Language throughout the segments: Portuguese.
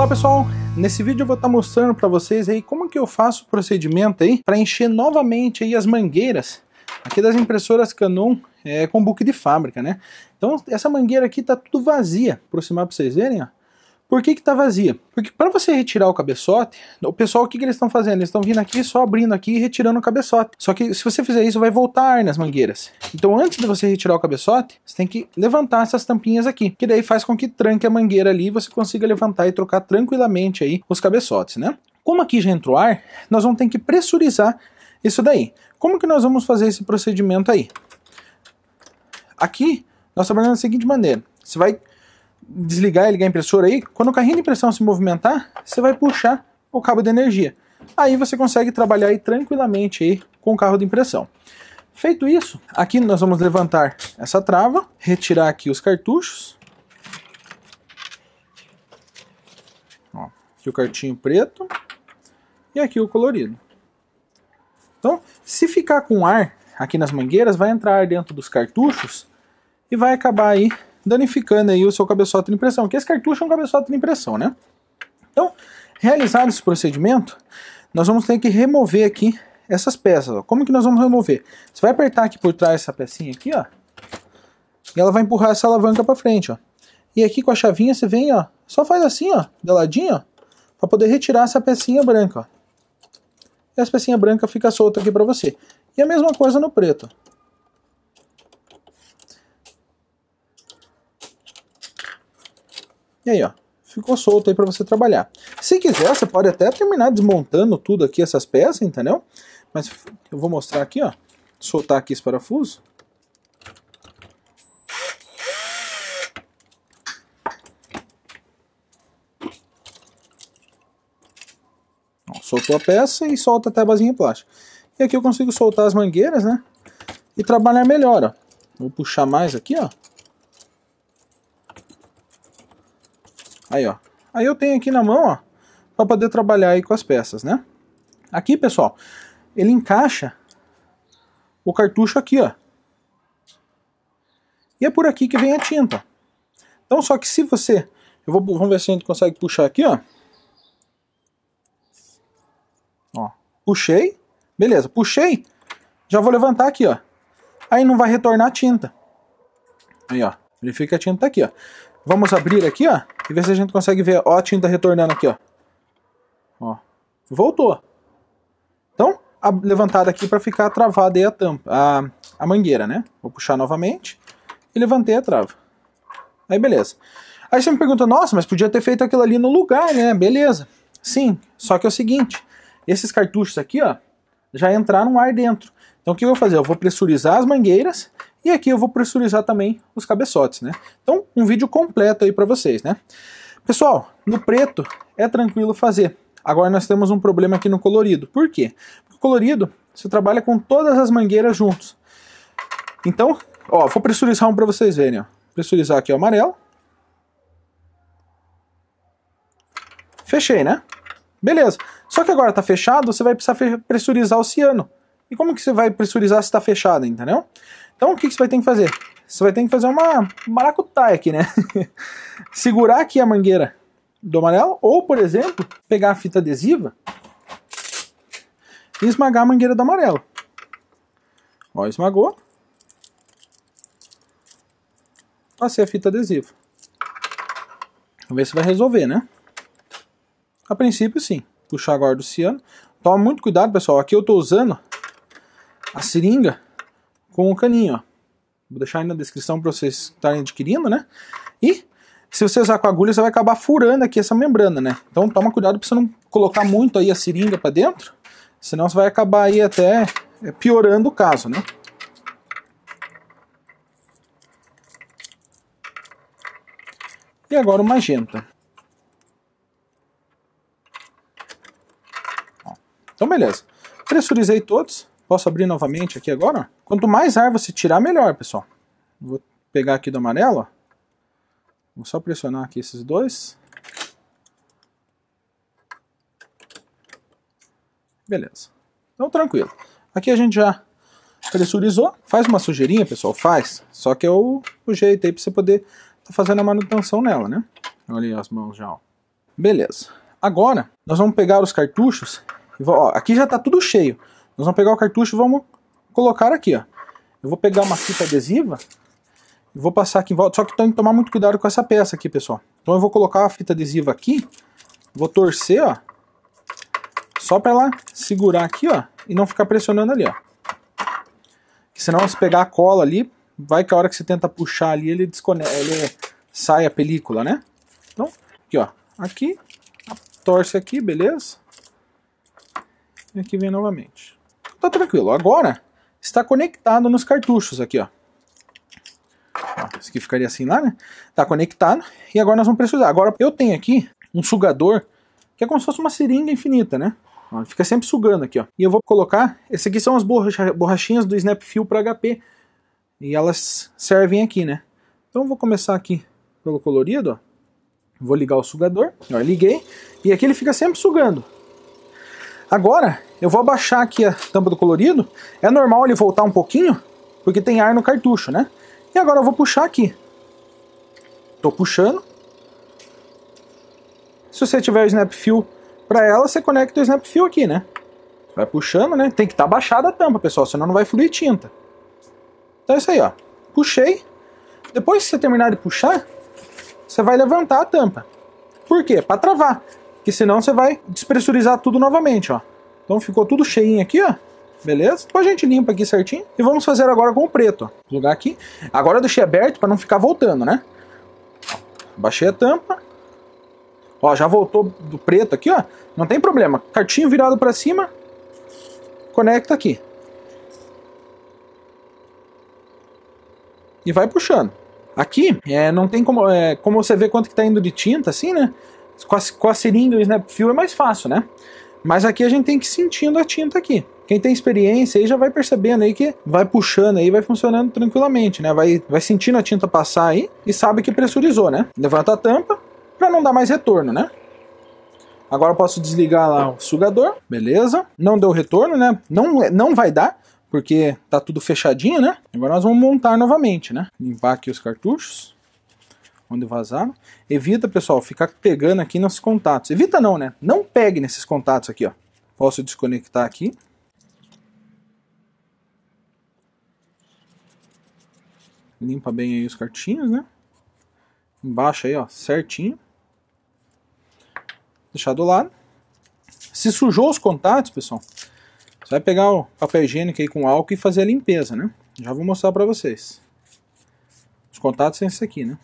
Olá pessoal, nesse vídeo eu vou estar tá mostrando para vocês aí como que eu faço o procedimento aí para encher novamente aí as mangueiras aqui das impressoras Canon é, com book de fábrica, né? Então essa mangueira aqui tá tudo vazia, aproximar para vocês verem, ó por que está vazia? Porque para você retirar o cabeçote, o pessoal, o que, que eles estão fazendo? Eles estão vindo aqui, só abrindo aqui e retirando o cabeçote. Só que se você fizer isso, vai voltar ar nas mangueiras. Então, antes de você retirar o cabeçote, você tem que levantar essas tampinhas aqui, que daí faz com que tranque a mangueira ali e você consiga levantar e trocar tranquilamente aí os cabeçotes, né? Como aqui já entrou ar, nós vamos ter que pressurizar isso daí. Como que nós vamos fazer esse procedimento aí? Aqui, nós trabalhamos da seguinte maneira. Você vai desligar e ligar a impressora aí, quando o carrinho de impressão se movimentar, você vai puxar o cabo de energia. Aí você consegue trabalhar aí tranquilamente aí com o carro de impressão. Feito isso, aqui nós vamos levantar essa trava, retirar aqui os cartuchos. Ó, aqui o cartinho preto e aqui o colorido. Então, se ficar com ar aqui nas mangueiras, vai entrar ar dentro dos cartuchos e vai acabar aí danificando aí o seu cabeçote de impressão, que esse cartucho é um cabeçote de impressão, né? Então, realizado esse procedimento, nós vamos ter que remover aqui essas peças. Ó. Como que nós vamos remover? Você vai apertar aqui por trás essa pecinha aqui, ó, e ela vai empurrar essa alavanca para frente, ó. E aqui com a chavinha você vem, ó, só faz assim, ó, de ladinho, ó, para poder retirar essa pecinha branca, ó. E essa pecinha branca fica solta aqui para você. E a mesma coisa no preto. E aí, ó, ficou solto aí para você trabalhar. Se quiser, você pode até terminar desmontando tudo aqui, essas peças, entendeu? Mas eu vou mostrar aqui, ó, soltar aqui esse parafuso. soltou a peça e solta até a vasinha plástica. E aqui eu consigo soltar as mangueiras, né? E trabalhar melhor, ó. Vou puxar mais aqui, ó. Aí, ó. Aí eu tenho aqui na mão, ó, para poder trabalhar aí com as peças, né? Aqui, pessoal, ele encaixa o cartucho aqui, ó. E é por aqui que vem a tinta. Então, só que se você... Eu vou, vamos ver se a gente consegue puxar aqui, ó. Ó, puxei. Beleza, puxei. Já vou levantar aqui, ó. Aí não vai retornar a tinta. Aí, ó. Verifica a tinta tá aqui, ó. Vamos abrir aqui, ó. E ver se a gente consegue ver. Ó a tinta retornando aqui, ó. Ó. Voltou. Então, a levantada aqui para ficar travada aí a tampa, a, a mangueira, né? Vou puxar novamente e levantei a trava. Aí beleza. Aí você me pergunta, nossa, mas podia ter feito aquilo ali no lugar, né? Beleza. Sim, só que é o seguinte, esses cartuchos aqui, ó, já entraram ar dentro. Então o que eu vou fazer? Eu vou pressurizar as mangueiras e aqui eu vou pressurizar também os cabeçotes, né? Então, um vídeo completo aí para vocês, né? Pessoal, no preto é tranquilo fazer. Agora nós temos um problema aqui no colorido. Por quê? Porque o colorido, você trabalha com todas as mangueiras juntos. Então, ó, vou pressurizar um para vocês verem, ó. Pressurizar aqui o amarelo. Fechei, né? Beleza. Só que agora está fechado, você vai precisar pressurizar o ciano. E como que você vai pressurizar se está fechado, entendeu? Então o que, que você vai ter que fazer? Você vai ter que fazer uma maracutaia aqui, né? Segurar aqui a mangueira do amarelo, ou por exemplo, pegar a fita adesiva e esmagar a mangueira do amarelo. Ó, esmagou. Passei a fita adesiva. Vamos ver se vai resolver, né? A princípio, sim. Puxar agora do ciano. Toma muito cuidado, pessoal. Aqui eu estou usando a seringa com o caninho, ó. Vou deixar aí na descrição para vocês estarem adquirindo, né? E se você usar com agulha, você vai acabar furando aqui essa membrana, né? Então toma cuidado para você não colocar muito aí a seringa para dentro, senão você vai acabar aí até é, piorando o caso, né? E agora o magenta. Então beleza. Pressurizei todos. Posso abrir novamente aqui agora? Quanto mais ar você tirar, melhor, pessoal. Vou pegar aqui do amarelo, ó. Vou só pressionar aqui esses dois. Beleza. Então, tranquilo. Aqui a gente já pressurizou. Faz uma sujeirinha, pessoal, faz. Só que é o, o jeito aí pra você poder tá fazendo a manutenção nela, né? Olha aí as mãos já, ó. Beleza. Agora, nós vamos pegar os cartuchos. E, ó, aqui já tá tudo cheio. Nós vamos pegar o cartucho e vamos colocar aqui, ó. Eu vou pegar uma fita adesiva e vou passar aqui em volta. Só que tem que tomar muito cuidado com essa peça aqui, pessoal. Então eu vou colocar a fita adesiva aqui, vou torcer, ó. Só para ela segurar aqui, ó, e não ficar pressionando ali, ó. Porque senão se pegar a cola ali, vai que a hora que você tenta puxar ali, ele desconecta, ele sai a película, né? Então, aqui, ó. Aqui, torce aqui, beleza? E aqui vem novamente. Tá tranquilo. Agora, está conectado nos cartuchos aqui, ó. Isso aqui ficaria assim lá, né? Tá conectado. E agora nós vamos precisar. Agora eu tenho aqui um sugador, que é como se fosse uma seringa infinita, né? Ó, fica sempre sugando aqui, ó. E eu vou colocar... Esse aqui são as borracha, borrachinhas do Snap para HP. E elas servem aqui, né? Então eu vou começar aqui pelo colorido, ó. Vou ligar o sugador. Ó, liguei. E aqui ele fica sempre sugando. Agora, eu vou abaixar aqui a tampa do colorido. É normal ele voltar um pouquinho, porque tem ar no cartucho, né? E agora eu vou puxar aqui. Tô puxando. Se você tiver o snap fill para ela, você conecta o snap fill aqui, né? Vai puxando, né? Tem que estar tá baixada a tampa, pessoal, senão não vai fluir tinta. Então é isso aí, ó. Puxei. Depois que você terminar de puxar, você vai levantar a tampa. Por quê? Para travar porque senão você vai despressurizar tudo novamente, ó. Então ficou tudo cheinho aqui, ó. Beleza? Depois a gente limpa aqui certinho. E vamos fazer agora com o preto, ó. jogar aqui. Agora eu deixei aberto para não ficar voltando, né? Baixei a tampa. Ó, já voltou do preto aqui, ó. Não tem problema. Cartinho virado para cima. Conecta aqui. E vai puxando. Aqui, é, não tem como, é, como você ver quanto que tá indo de tinta, assim, né? Com a, com a seringa e o snap fio é mais fácil, né? Mas aqui a gente tem que ir sentindo a tinta aqui. Quem tem experiência aí já vai percebendo aí que vai puxando aí, vai funcionando tranquilamente, né? Vai, vai sentindo a tinta passar aí e sabe que pressurizou, né? Levanta a tampa para não dar mais retorno, né? Agora eu posso desligar lá o sugador, beleza? Não deu retorno, né? Não, não vai dar, porque tá tudo fechadinho, né? Agora nós vamos montar novamente, né? Limpar aqui os cartuchos quando vazar. Evita, pessoal, ficar pegando aqui nos contatos. Evita não, né? Não pegue nesses contatos aqui, ó. Posso desconectar aqui. Limpa bem aí os cartinhos, né? Embaixo aí, ó, certinho. Deixar do lado. Se sujou os contatos, pessoal, você vai pegar o papel higiênico aí com álcool e fazer a limpeza, né? Já vou mostrar pra vocês. Os contatos são esses aqui, né?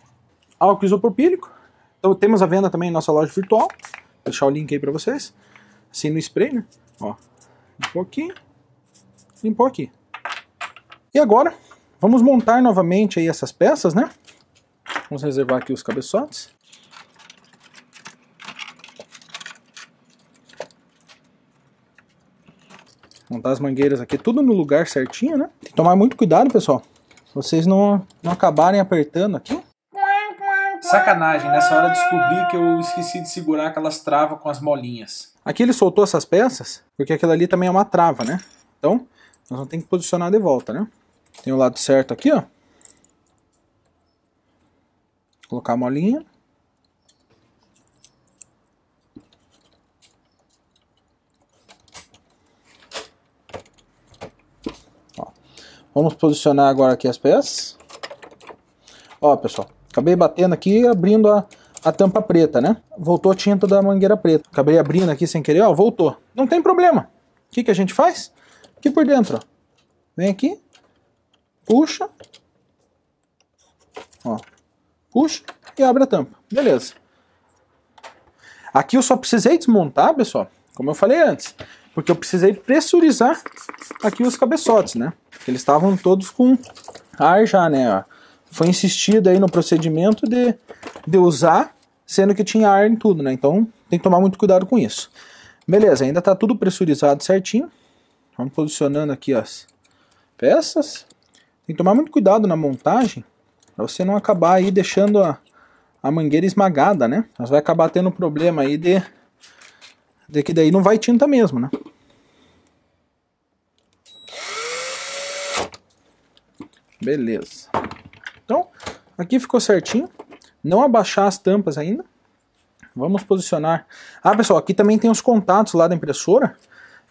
álcool isopropílico. Então temos a venda também em nossa loja virtual. Vou deixar o link aí para vocês. Assim no spray, né? Ó, limpou aqui, limpou aqui. E agora, vamos montar novamente aí essas peças, né? Vamos reservar aqui os cabeçotes. Montar as mangueiras aqui, tudo no lugar certinho, né? Tem que tomar muito cuidado, pessoal. Vocês não, não acabarem apertando aqui. Sacanagem, nessa hora descobri que eu esqueci de segurar aquelas travas com as molinhas. Aqui ele soltou essas peças, porque aquilo ali também é uma trava, né? Então, nós vamos ter que posicionar de volta, né? Tem o lado certo aqui, ó. Colocar a molinha. Ó. Vamos posicionar agora aqui as peças. Ó, pessoal, Acabei batendo aqui e abrindo a, a tampa preta, né? Voltou a tinta da mangueira preta. Acabei abrindo aqui sem querer, ó, voltou. Não tem problema. O que, que a gente faz? Aqui por dentro, ó. Vem aqui, puxa, ó, puxa e abre a tampa. Beleza. Aqui eu só precisei desmontar, pessoal, como eu falei antes, porque eu precisei pressurizar aqui os cabeçotes, né? Eles estavam todos com ar já, né? Ó foi insistido aí no procedimento de, de usar, sendo que tinha ar em tudo, né? Então tem que tomar muito cuidado com isso. Beleza, ainda tá tudo pressurizado certinho. Vamos posicionando aqui as peças. Tem que tomar muito cuidado na montagem, para você não acabar aí deixando a, a mangueira esmagada, né? Nós vai acabar tendo um problema aí de, de que daí não vai tinta mesmo, né? Beleza. Aqui ficou certinho. Não abaixar as tampas ainda. Vamos posicionar. Ah, pessoal, aqui também tem os contatos lá da impressora.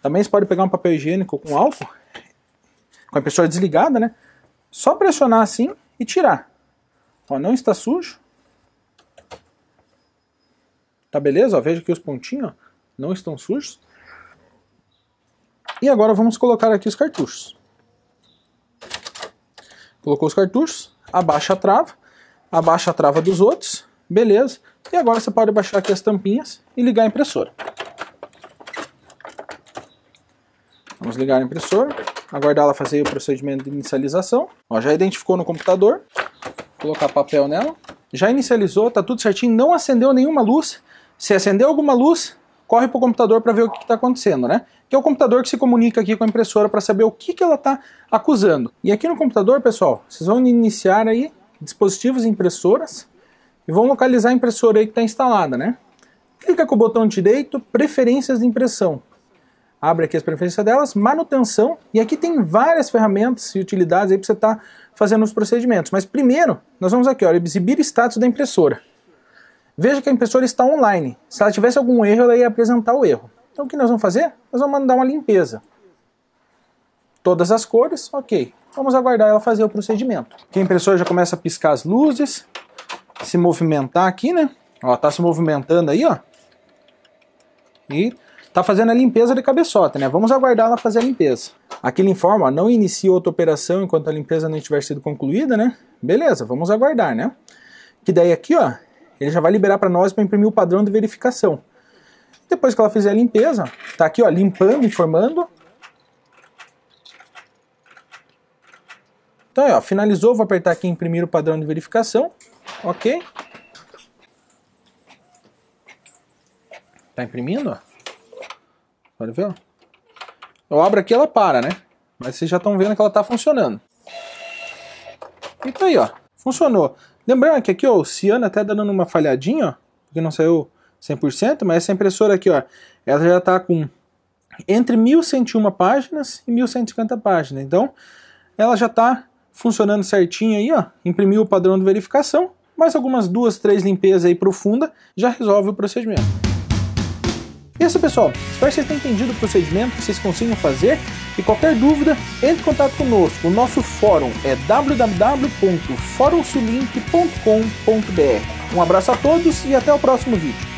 Também você pode pegar um papel higiênico com álcool. Com a impressora desligada, né? Só pressionar assim e tirar. Ó, não está sujo. Tá beleza? Ó, veja aqui os pontinhos, ó. Não estão sujos. E agora vamos colocar aqui os cartuchos. Colocou os cartuchos abaixa a trava, abaixa a trava dos outros, beleza. E agora você pode baixar aqui as tampinhas e ligar a impressora. Vamos ligar a impressora, aguardar ela fazer o procedimento de inicialização. Ó, já identificou no computador, colocar papel nela. Já inicializou, tá tudo certinho, não acendeu nenhuma luz. Se acendeu alguma luz, corre para o computador para ver o que está acontecendo, né? Que é o computador que se comunica aqui com a impressora para saber o que, que ela está acusando. E aqui no computador, pessoal, vocês vão iniciar aí dispositivos e impressoras e vão localizar a impressora aí que está instalada, né? Clica com o botão direito, preferências de impressão. Abre aqui as preferências delas, manutenção, e aqui tem várias ferramentas e utilidades aí para você estar tá fazendo os procedimentos. Mas primeiro, nós vamos aqui, ó, exibir status da impressora. Veja que a impressora está online. Se ela tivesse algum erro, ela ia apresentar o erro. Então o que nós vamos fazer? Nós vamos mandar uma limpeza. Todas as cores, ok. Vamos aguardar ela fazer o procedimento. Aqui a impressora já começa a piscar as luzes, se movimentar aqui, né? Ó, tá se movimentando aí, ó. E tá fazendo a limpeza de cabeçota, né? Vamos aguardar ela fazer a limpeza. Aqui ele informa, ó, não inicia outra operação enquanto a limpeza não tiver sido concluída, né? Beleza, vamos aguardar, né? Que daí aqui, ó, ele já vai liberar para nós para imprimir o padrão de verificação. Depois que ela fizer a limpeza, tá aqui ó, limpando, informando. Então, ó, finalizou, vou apertar aqui imprimir o padrão de verificação, ok? Tá imprimindo, ó. Pode ver, ó. Eu abro aqui, ela para, né? Mas vocês já estão vendo que ela tá funcionando. E então, tá aí, ó. Funcionou. Lembrando que aqui, ó, o Ciano até tá dando uma falhadinha, ó, porque não saiu 100%, mas essa impressora aqui, ó, ela já está com entre 1101 páginas e 1150 páginas. Então, ela já está funcionando certinho aí, ó, imprimiu o padrão de verificação, mais algumas duas, três limpezas aí profunda já resolve o procedimento. É isso pessoal, espero que vocês tenham entendido o procedimento, que vocês consigam fazer e qualquer dúvida, entre em contato conosco. O nosso fórum é www.forumsulink.com.br. Um abraço a todos e até o próximo vídeo.